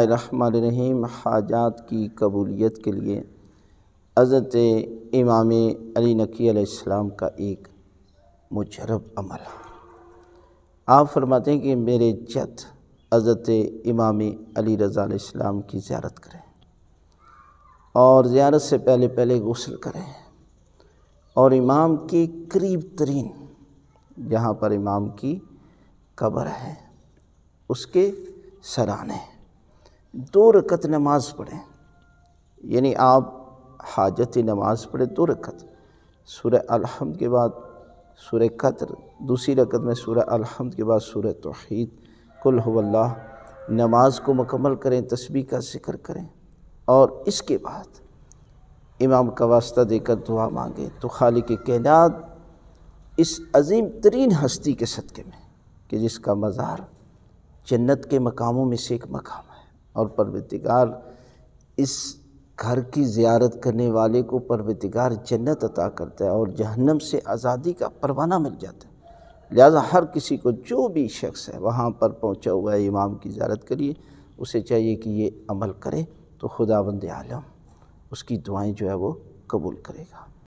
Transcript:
रहीम हाजात की कबूलियत के लिए हज़रत इमाम अली नकीम का एक मुजरब अमल आप फरमाते हैं कि मेरे जद हज़रत इमाम अली रज़ा इस्लाम की ज़्यारत करें और ज़्यारत से पहले पहले गसल करें और इमाम के करीब तरीन जहाँ पर इमाम की कब्र है उसके सराहने दो रकत नमाज पढ़ें यानी आप हाजत नमाज पढ़े दो रकत सूर्य अलहमद के बाद सूर्य कतर दूसरी रकत में सूर्य अलहमद के बाद सूर्य तोहद कुल हवल्ला नमाज को मुकम्मल करें तस्बी का जिक्र करें और इसके बाद इमाम का वास्ता देकर दुआ मांगें तो खाली के कैनात इस अजीम तरीन हस्ती के सदक़े में कि जिसका मज़ार जन्नत के मकामों में से एक मकाम और परवतिकार इस घर की ज़्यारत करने वाले को परवतिकार जन्नत अता करता है और जहन्नम से आज़ादी का परवाना मिल जाता है लिहाजा हर किसी को जो भी शख्स है वहाँ पर पहुँचा हुआ है इमाम की ज़्यारत करिए उसे चाहिए कि ये अमल करे तो खुदा बंद आलम उसकी दुआएँ जो है वो कबूल करेगा